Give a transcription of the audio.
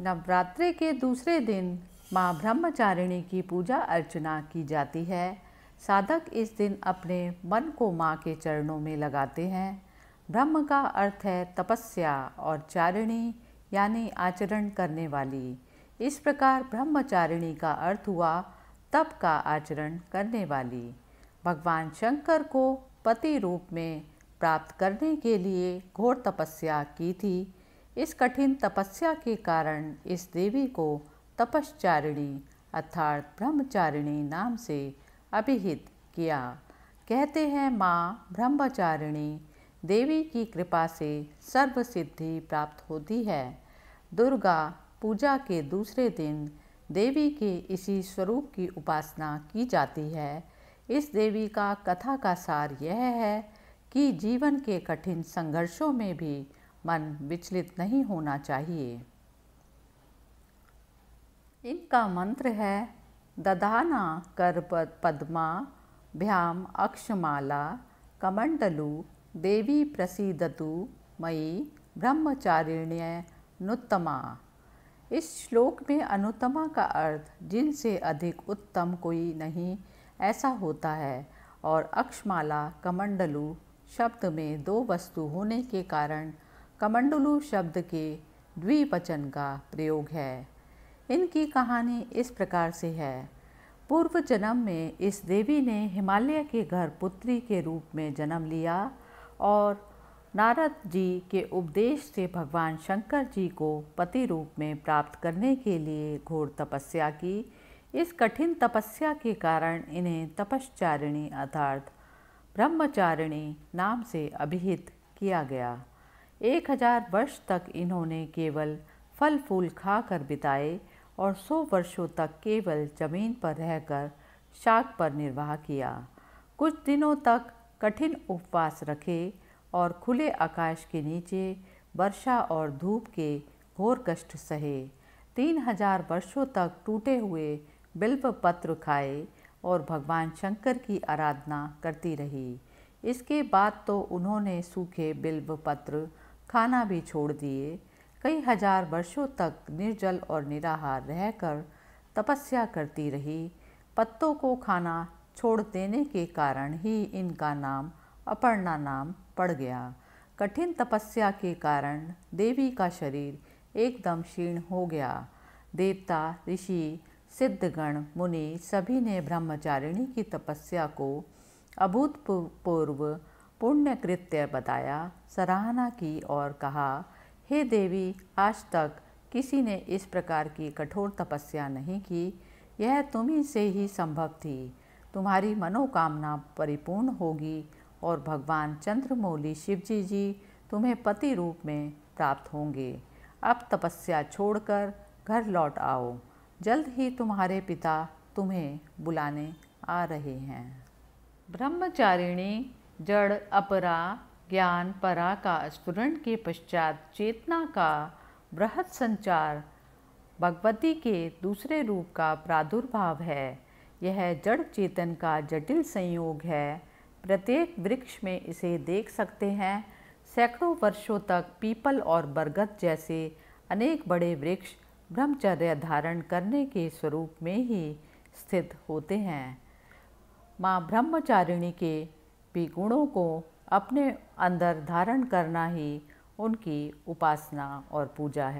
नवरात्रि के दूसरे दिन माँ ब्रह्मचारिणी की पूजा अर्चना की जाती है साधक इस दिन अपने मन को माँ के चरणों में लगाते हैं ब्रह्म का अर्थ है तपस्या और चारिणी यानी आचरण करने वाली इस प्रकार ब्रह्मचारिणी का अर्थ हुआ तप का आचरण करने वाली भगवान शंकर को पति रूप में प्राप्त करने के लिए घोर तपस्या की थी इस कठिन तपस्या के कारण इस देवी को तपश्चारिणी अर्थात ब्रह्मचारिणी नाम से अभिहित किया कहते हैं माँ ब्रह्मचारिणी देवी की कृपा से सर्व सिद्धि प्राप्त होती है दुर्गा पूजा के दूसरे दिन देवी के इसी स्वरूप की उपासना की जाती है इस देवी का कथा का सार यह है कि जीवन के कठिन संघर्षों में भी मन विचलित नहीं होना चाहिए इनका मंत्र है दधाना कर पद्मा भ्याम अक्षमाला कमंडलु देवी प्रसीदतु मई ब्रह्मचारिण्य नुत्तमा इस श्लोक में अनुतमा का अर्थ जिनसे अधिक उत्तम कोई नहीं ऐसा होता है और अक्षमाला कमंडलु शब्द में दो वस्तु होने के कारण कमंडलू शब्द के द्विवचन का प्रयोग है इनकी कहानी इस प्रकार से है पूर्व जन्म में इस देवी ने हिमालय के घर पुत्री के रूप में जन्म लिया और नारद जी के उपदेश से भगवान शंकर जी को पति रूप में प्राप्त करने के लिए घोर तपस्या की इस कठिन तपस्या के कारण इन्हें तपश्चारिणी अर्थात ब्रह्मचारिणी नाम से अभिहित किया गया एक हजार वर्ष तक इन्होंने केवल फल फूल खा कर बिताए और सौ वर्षों तक केवल जमीन पर रहकर शाक पर निर्वाह किया कुछ दिनों तक कठिन उपवास रखे और खुले आकाश के नीचे वर्षा और धूप के घोर कष्ट सहे तीन हजार वर्षों तक टूटे हुए बिल्व पत्र खाए और भगवान शंकर की आराधना करती रही इसके बाद तो उन्होंने सूखे बिल्व पत्र खाना भी छोड़ दिए कई हजार वर्षों तक निर्जल और निराहार रहकर तपस्या करती रही पत्तों को खाना छोड़ देने के कारण ही इनका नाम अपर्णा नाम पड़ गया कठिन तपस्या के कारण देवी का शरीर एकदम क्षीण हो गया देवता ऋषि सिद्धगण मुनि सभी ने ब्रह्मचारिणी की तपस्या को अभूतपूर्व पुण्य कृत्य बताया सराहना की और कहा हे देवी आज तक किसी ने इस प्रकार की कठोर तपस्या नहीं की यह तुम्ही से ही संभव थी तुम्हारी मनोकामना परिपूर्ण होगी और भगवान चंद्रमौली शिवजी जी तुम्हें पति रूप में प्राप्त होंगे अब तपस्या छोड़कर घर लौट आओ जल्द ही तुम्हारे पिता तुम्हें बुलाने आ रहे हैं ब्रह्मचारिणी जड़ अपरा ज्ञान परा का स्फुरन के पश्चात चेतना का बृहद संचार भगवती के दूसरे रूप का प्रादुर्भाव है यह जड़ चेतन का जटिल संयोग है प्रत्येक वृक्ष में इसे देख सकते हैं सैकड़ों वर्षों तक पीपल और बरगद जैसे अनेक बड़े वृक्ष ब्रह्मचर्य धारण करने के स्वरूप में ही स्थित होते हैं माँ ब्रह्मचारिणी के भी गुणों को अपने अंदर धारण करना ही उनकी उपासना और पूजा है